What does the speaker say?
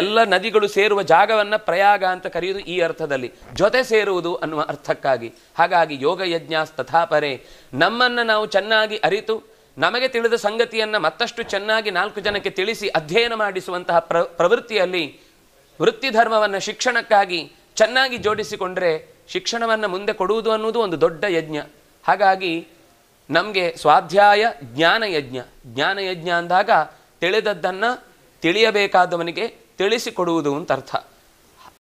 ಎಲ್ಲ ನದಿಗಳು ಸೇರುವ ಜಾಗವನ್ನು ಪ್ರಯಾಗ ಅಂತ ಕರೆಯುವುದು ಈ ಅರ್ಥದಲ್ಲಿ ಜೊತೆ ಸೇರುವುದು ಅನ್ನುವ ಅರ್ಥಕ್ಕಾಗಿ ಹಾಗಾಗಿ ಯೋಗ ಯಜ್ಞ ತಥಾಪರೆ ನಮ್ಮನ್ನು ನಾವು ಚೆನ್ನಾಗಿ ಅರಿತು ನಮಗೆ ತಿಳಿದ ಸಂಗತಿಯನ್ನು ಮತ್ತಷ್ಟು ಚೆನ್ನಾಗಿ ನಾಲ್ಕು ಜನಕ್ಕೆ ತಿಳಿಸಿ ಅಧ್ಯಯನ ಮಾಡಿಸುವಂತಹ ಪ್ರ ಪ್ರವೃತ್ತಿಯಲ್ಲಿ ವೃತ್ತಿಧರ್ಮವನ್ನು ಶಿಕ್ಷಣಕ್ಕಾಗಿ ಚೆನ್ನಾಗಿ ಜೋಡಿಸಿಕೊಂಡರೆ ಶಿಕ್ಷಣವನ್ನು ಮುಂದೆ ಕೊಡುವುದು ಅನ್ನುವುದು ಒಂದು ದೊಡ್ಡ ಯಜ್ಞ ಹಾಗಾಗಿ ನಮಗೆ ಸ್ವಾಧ್ಯಾಯ ಜ್ಞಾನಯಜ್ಞ ಜ್ಞಾನಯಜ್ಞ ಅಂದಾಗ ತಿಳಿದದ್ದನ್ನು ತಿಳಿಯಬೇಕಾದವನಿಗೆ ತಿಳಿಸಿಕೊಡುವುದು ಅಂತ ಅರ್ಥ